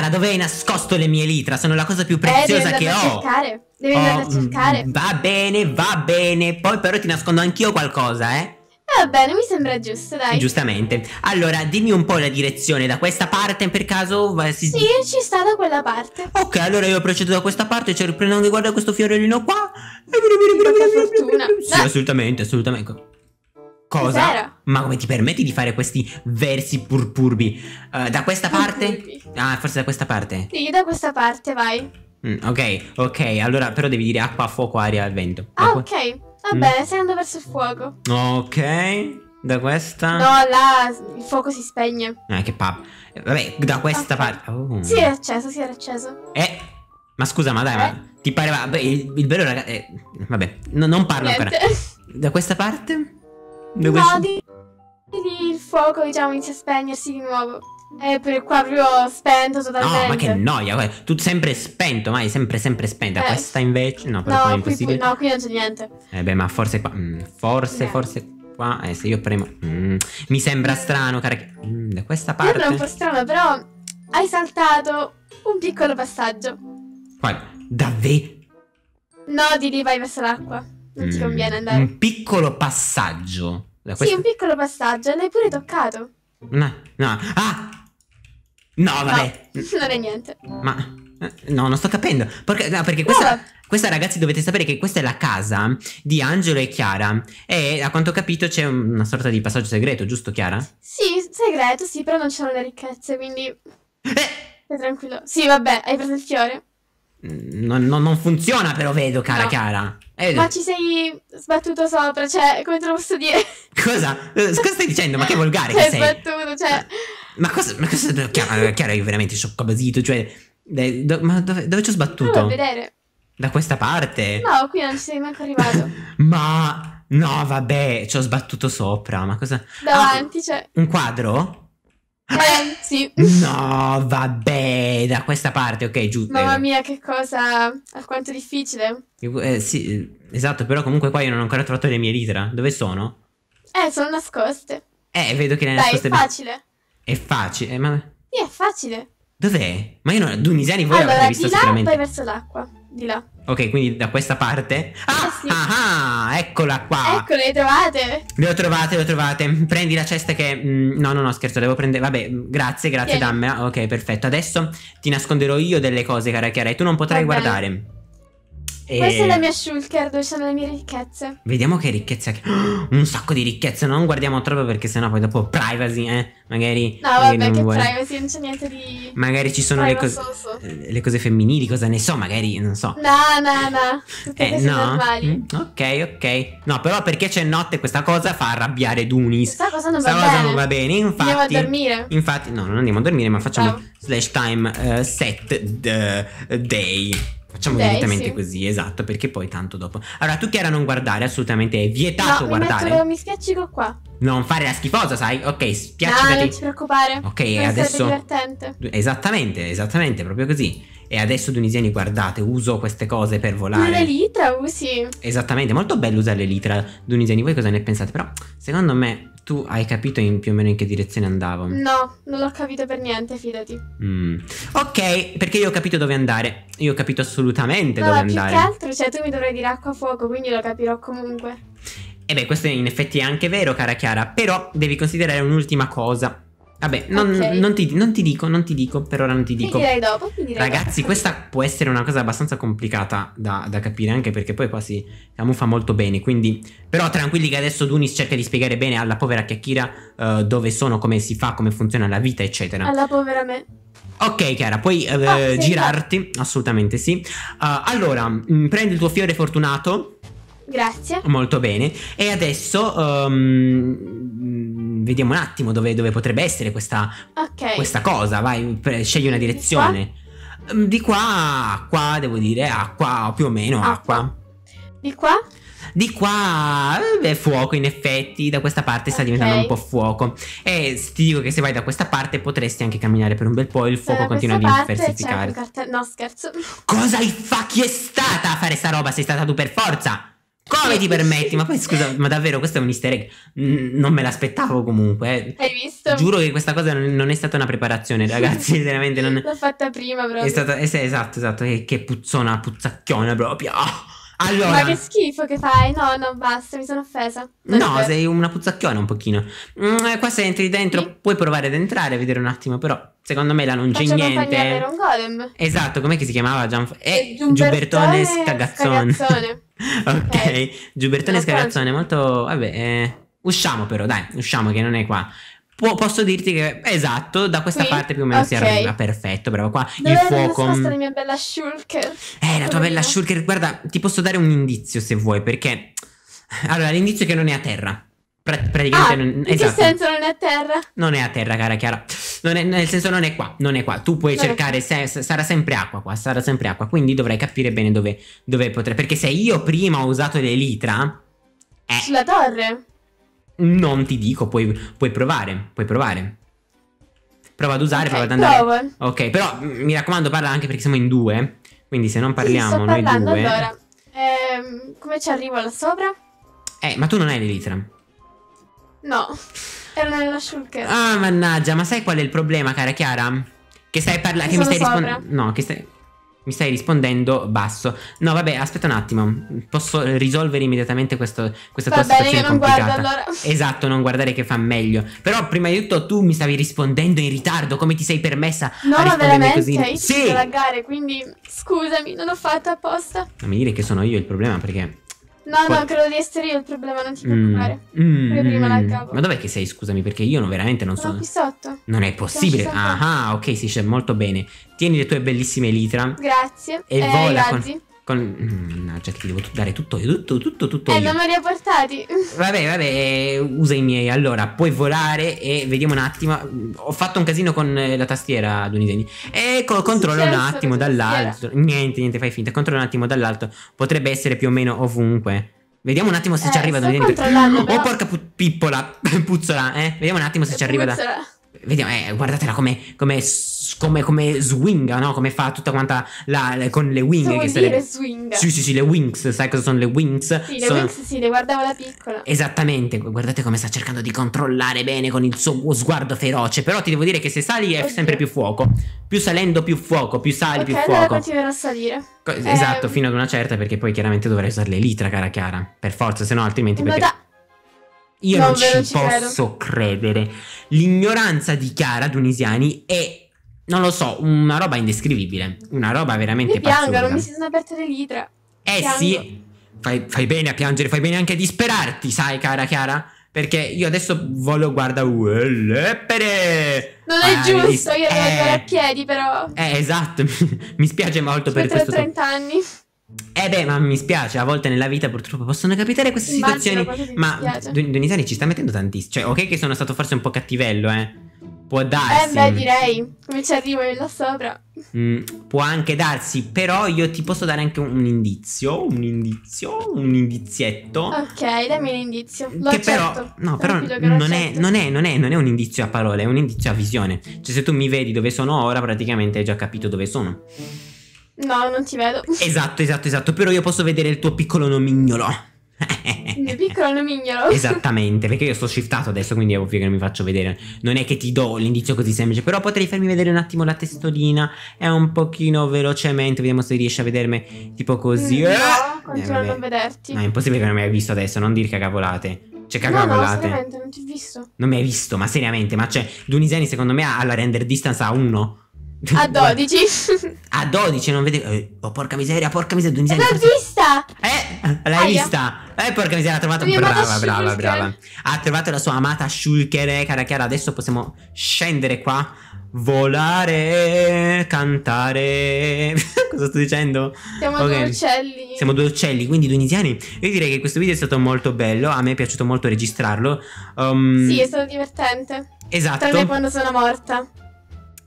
cara dove hai nascosto le mie litra? Sono la cosa più eh, preziosa eh, che ho. Cercare. Devi oh, andare a oh, mm, cercare. Mm, va bene, va bene. Poi però ti nascondo anch'io qualcosa, eh. eh? Va bene, mi sembra giusto, dai. Giustamente. Allora, dimmi un po' la direzione da questa parte per caso. Si... Sì, ci sta da quella parte. Ok, allora io procedo da questa parte, cioè prendo anche guarda questo fiorellino qua. Eh, e fortuna. Sì, assolutamente, assolutamente. Cosa? Ma come ti permetti di fare questi versi purpurbi? Uh, eh, da questa parte? Purbi. Ah, forse da questa parte? Sì, da questa parte, vai. Mm, ok, ok, allora però devi dire acqua, fuoco, aria e vento. Ah, Acqu ok. Mm. Vabbè, mm. stai andando verso il fuoco. Ok. Da questa? No, là il fuoco si spegne. Eh, che pap. Eh, vabbè, da questa okay. parte. Oh. Si era acceso, si era acceso. Eh, ma scusa, ma dai, eh? ma ti pareva. il, il bello, ragazzi. Eh, vabbè, no, non parlo Niente. ancora. Da questa parte? Dove no, si... lì il fuoco, diciamo, inizia a spegnersi di nuovo. È per qua proprio spento totalmente. No, ma che noia. Tu sempre spento, mai, sempre, sempre spenta. Eh. Questa invece... No, però no, qua è impossibile. Qui, no, qui non c'è niente. Eh beh, ma forse qua... Mm, forse, no. forse... Qua, eh, se io premo... Mm, mi sembra strano, cara... Mm, da questa parte... Sembra un po' strano, però... Hai saltato un piccolo passaggio. Quale? Davvero? No, di lì vai verso l'acqua non ci mm. conviene andare. Un piccolo passaggio. Da questa... Sì, un piccolo passaggio, l'hai pure toccato. No, no. Ah! No, vabbè. No, non è niente. Ma... Eh, no, non sto capendo. Perché, no, perché questa, no. questa, ragazzi, dovete sapere che questa è la casa di Angelo e Chiara. E a quanto ho capito c'è una sorta di passaggio segreto, giusto, Chiara? Sì, segreto, sì, però non c'erano le ricchezze, quindi. Eh. Stai tranquillo. Sì, vabbè, hai preso il fiore. Non, non, non, funziona, però vedo, cara, no. cara. Eh, ma ci sei sbattuto sopra, cioè, come te lo posso dire? Cosa? Cosa stai dicendo? Ma che volgare che sei? sbattuto, cioè... Ma cosa... Ma cosa... Chiara, Chiara io veramente sono basito, cioè... Do, ma dove, dove ci ho sbattuto? Provo a vedere. Da questa parte? No, qui non ci sei neanche arrivato. ma... No, vabbè, ci ho sbattuto sopra, ma cosa... Ah, Davanti, ah, cioè... Un quadro? sì. No, vabbè, da questa parte, ok, giusto. Mamma eh. mia, che cosa alquanto difficile. Eh, sì, eh, esatto, però comunque qua io non ho ancora trovato le mie litera. Dove sono? Eh, sono nascoste. Eh, vedo che le Dai, nascoste... Dai, è facile. È facile, eh, ma... Sì, è facile. Dov'è? Ma io non... Dunisiani voi allora, avete visto sicuramente... Allora, di là poi verso l'acqua, di là. Ok, quindi da questa parte. Ah, ah sì. Ah, ah, eccola qua. Ecco, le trovate. Le ho trovate, le ho trovate. Prendi la cesta che... Mm, no, no, no, scherzo, devo prendere... Vabbè, mm, grazie, grazie, Tieni. dammela. Ok, perfetto. Adesso ti nasconderò io delle cose, cara Chiara, e tu non potrai guardare. E... Questa è la mia shulker dove sono le mie ricchezze. Vediamo che ricchezze. Che... Oh, un sacco di ricchezze. Non guardiamo troppo perché sennò poi dopo privacy, eh. Magari. No, magari vabbè, che vuole. privacy non c'è niente di. Magari ci sono le cose. Eh, le cose femminili, cosa ne so, magari non so. No, no, no. Tutte eh, no. normali. Mm, ok, ok. No, però perché c'è notte questa cosa fa arrabbiare Dunis. Questa cosa non, va, cosa bene. non va bene. Infatti, andiamo a dormire. Infatti, no, non andiamo a dormire, ma facciamo Ciao. slash time uh, set day. Facciamo Dai, direttamente sì. così, esatto, perché poi tanto dopo. Allora, tu Chiara non guardare, assolutamente è vietato no, guardare. Mi, mi spiaccico qua. Non fare la schifosa, sai? Ok, spiaccico. No, non ti preoccupare. Ok, non adesso. È divertente. Esattamente, esattamente, proprio così e adesso tunisiani guardate uso queste cose per volare. L'elitra usi. Esattamente, molto bello usare l'elitra tunisiani, voi cosa ne pensate? Però secondo me tu hai capito in, più o meno in che direzione andavo. No, non l'ho capito per niente, fidati. Mm. Ok, perché io ho capito dove andare. Io ho capito assolutamente no, dove andare. Ma più che altro, cioè tu mi dovrai dire acqua a fuoco, quindi lo capirò comunque. E eh beh, questo in effetti è anche vero, cara Chiara, però devi considerare un'ultima cosa Vabbè, non, okay. non, ti, non, ti, dico, non ti dico, per ora non ti dico. Finirei dopo, ti Ragazzi, dopo. questa può essere una cosa abbastanza complicata da, da, capire, anche perché poi qua si camuffa molto bene, quindi... Però tranquilli che adesso Dunis cerca di spiegare bene alla povera Chiacchira uh, eh, dove sono, come si fa, come funziona la vita, eccetera. Alla povera me. Ok, Chiara, puoi uh, oh, girarti, sì. assolutamente sì. Uh, allora, mh, mm, prendi il tuo fiore fortunato. Grazie. Molto bene. E adesso um, vediamo un attimo dove, dove potrebbe essere questa, okay. questa cosa. Vai, pre- scegli una direzione. Di qua? Mm, qua, acqua, devo dire, acqua, più o meno acqua. Di qua? Di qua eh, è fuoco, in effetti, da questa parte sta okay. diventando un po' fuoco. E ti dico che se vai da questa parte potresti anche camminare per un bel po'. Il fuoco continua a cioè, diversificare. Carte... No, scherzo. Cosa hai fa? Chi è stata a fare sta roba? Sei stata tu per forza. Come ti permetti? Ma poi scusa, ma davvero questo è un easter egg? Non me l'aspettavo comunque. Eh. Hai visto? Giuro che questa cosa non è stata una preparazione, ragazzi. veramente non... L'ho fatta prima proprio. È stata... Esatto, esatto. Che, eh, che puzzona, puzzacchiona proprio. Ah, allora, ma che schifo che fai? No, no, basta, mi sono offesa. Non no, sei una puzzacchiona un pochino. Mm, eh, qua se entri dentro sì. puoi provare ad entrare, a vedere un attimo, però secondo me là non Faccio c'è niente. Per un golem. Esatto, com'è che si chiamava? Gianf- eh, Giubertone Scagazzone. Scagazzone. ok, Giubertone Scagazzone, molto... Vabbè, eh, usciamo però, dai, usciamo che non è qua. Pu- posso dirti che esatto, da questa Qui? parte più o meno okay. si arriva. Perfetto, bravo. Qua Dove il fuoco. Ma mm. la mia bella shulker. Eh, la tua bella shulker. Guarda, ti posso dare un indizio se vuoi, perché. Allora, l'indizio è che non è a terra. Pra- praticamente ah, non... In esatto. che senso non è a terra? Non è a terra, cara Chiara è, nel senso non è qua, non è qua. Tu puoi certo. cercare, se, sarà sempre acqua qua, sarà sempre acqua, quindi dovrai capire bene dove, dove potrei, perché se io prima ho usato l'elitra... Eh, Sulla torre? Non ti dico, puoi, puoi provare, puoi provare. Prova ad usare, okay, prova ad andare. Provo. Ok, però mm, mi raccomando parla anche perché siamo in due, quindi se non parliamo sì, sto noi parlando, due... allora. Ehm, come ci arrivo là sopra? Eh, ma tu non hai l'elitra. No. nella Schulker. Ah, mannaggia, ma sai qual è il problema, cara Chiara? Che stai parlando. Che mi stai rispondendo. No, che stai. Mi stai rispondendo basso. No, vabbè, aspetta un attimo. Posso risolvere immediatamente questo, questa Va tua bene, situazione complicata. Guardo, allora. Esatto, non guardare che fa meglio. Però prima di tutto tu mi stavi rispondendo in ritardo, come ti sei permessa no, a rispondermi così. Io sì. laggare, quindi scusami, non ho fatto apposta. Non mi dire che sono io il problema perché No, Qua... no, credo di essere io il problema, non ti preoccupare. Mm, mm, prima laggavo. Ma dov'è che sei, scusami? Perché io non, veramente non sono. No, qui sotto. Non è possibile. Ah, ah, ok, si sì, c'è molto bene. Tieni le tue bellissime litra. Grazie. E eh, vola. Con... Mannaggia, mm, cioè, ti devo dare tutto io, tutto, tutto, tutto. Eh, io. non me li ho portati. Vabbè, vabbè, eh, usa i miei. Allora, puoi volare e vediamo un attimo. Mm, ho fatto un casino con eh, la tastiera, due disegni. Ecco, controlla un attimo dall'alto. Niente, niente, fai finta. Controlla un attimo dall'alto. Potrebbe essere più o meno ovunque. Vediamo un attimo se eh, ci arriva da Oh, porca put- pippola, puzzola, eh. Vediamo un attimo se ci arriva da. Vediamo, eh, guardatela come, come, come, come swinga, no? Come fa tutta quanta la, le, con le wing. Che dire le, swinga. Sì, sì, sì, le wings, sai cosa sono le wings? Sì, le sono... wings, sì, le guardavo da piccola. Esattamente, guardate come sta cercando di controllare bene con il suo sguardo feroce. Però ti devo dire che se sali è Oddio. sempre più fuoco. Più salendo più fuoco, più sali okay, più allora fuoco. Ok, continuerò a salire. Co- eh, esatto, ehm. fino ad una certa perché poi chiaramente dovrai usare le litra, cara Chiara. Per forza, se no altrimenti... Perché... Da- io non, non ci, ci posso credere. L'ignoranza di Chiara Tunisiani è, non lo so, una roba indescrivibile. Una roba veramente mi pazzuta. piangano, mi si sono aperte le litre. Eh Piango. sì, fai, fai, bene a piangere, fai bene anche a disperarti, sai, cara Chiara? Perché io adesso voglio guarda uh, Leppere! Non è ah, giusto, io devo eh, andare a piedi però. Eh, esatto, mi spiace molto per questo. Ho 30 anni. Eh beh, ma mi spiace, a volte nella vita purtroppo possono capitare queste Immagino situazioni. Ma Donizani ci sta mettendo tantissimo. Cioè, ok che sono stato forse un po' cattivello, eh. Può eh darsi. Eh beh, direi. Come ci arrivo io là sopra. Mm, può anche darsi, però io ti posso dare anche un, indizio, un indizio, un indizietto. Ok, dammi un indizio. Lo che però, no, però non è, non, è, non, è, non è un indizio a parole, è un indizio a visione. Cioè se tu mi vedi dove sono ora, praticamente hai già capito dove sono. No, non ti vedo. Esatto, esatto, esatto. Però io posso vedere il tuo piccolo nomignolo. Il mio piccolo nomignolo. Esattamente, perché io sto shiftato adesso, quindi è ovvio che non mi faccio vedere. Non è che ti do l'indizio così semplice, però potrei farmi vedere un attimo la testolina. È un pochino velocemente, vediamo se riesci a vedermi tipo così. Mm, no, eh, continuo a non vederti. No, è impossibile che non mi hai visto adesso, non dir che cavolate. Cioè, cacavolate. No, no, non ti ho visto. Non mi hai visto, ma seriamente, ma cioè, Dunisani secondo me ha la render distance a 1. A 12. a 12, non vedi? Eh, oh, porca miseria, porca miseria, miseria L'ho vista! Eh, l'hai Aia. vista? Eh, porca miseria, ha trovato. Brava, brava, brava. Ha trovato la sua amata Shulker. Eh, cara Chiara, adesso possiamo scendere qua. Volare, cantare. Cosa sto dicendo? Siamo okay. due uccelli. Siamo due uccelli, quindi tunisiani. Io direi che questo video è stato molto bello. A me è piaciuto molto registrarlo. Um... Sì, è stato divertente. Esatto. Tranne quando sono morta.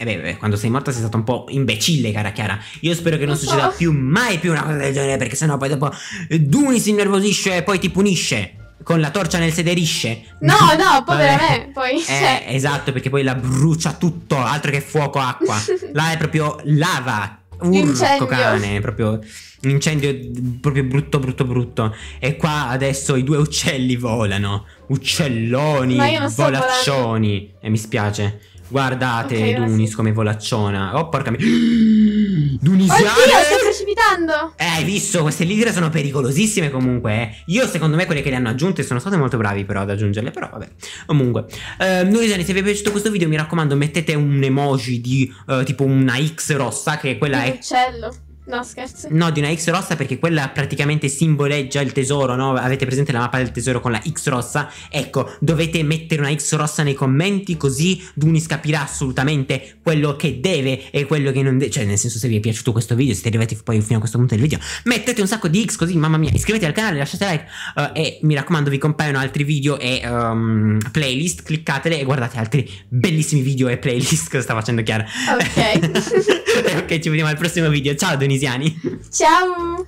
E eh beh, quando sei morta sei stata un po' imbecille, cara Chiara. Io spero che non oh. succeda più mai più una cosa del genere, perché sennò poi dopo eh, Duni si innervosisce e poi ti punisce. Con la torcia nel sederisce. No, no, povera me, poi. Eh, cioè. Esatto, perché poi la brucia tutto, altro che fuoco, acqua. Là è proprio lava. Urco cane, proprio un incendio proprio brutto, brutto, brutto. E qua adesso i due uccelli volano. Uccelloni, volaccioni. E eh, mi spiace. Guardate okay, Dunis come volacciona. Oh, porca mi. Dunisiana! Oddio, sta precipitando! Eh, hai visto? Queste ligre sono pericolosissime comunque. Eh. Io, secondo me, quelle che le hanno aggiunte sono state molto bravi però ad aggiungerle. Però, vabbè. Comunque. Eh, Nurisani, se vi è piaciuto questo video, mi raccomando, mettete un emoji di eh, tipo una X rossa, che quella è. Un uccello. No, scherzo. No, di una X rossa perché quella praticamente simboleggia il tesoro, no? Avete presente la mappa del tesoro con la X rossa? Ecco, dovete mettere una X rossa nei commenti così Dunis capirà assolutamente quello che deve e quello che non deve. Cioè, nel senso, se vi è piaciuto questo video, siete arrivati poi fino a questo punto del video, mettete un sacco di X così, mamma mia, iscrivetevi al canale, lasciate like uh, e mi raccomando vi compaiono altri video e um, playlist, cliccatele e guardate altri bellissimi video e playlist Cosa sta facendo Chiara. Ok. ok, ci vediamo al prossimo video. Ciao Dunis tunisiani. Ciao!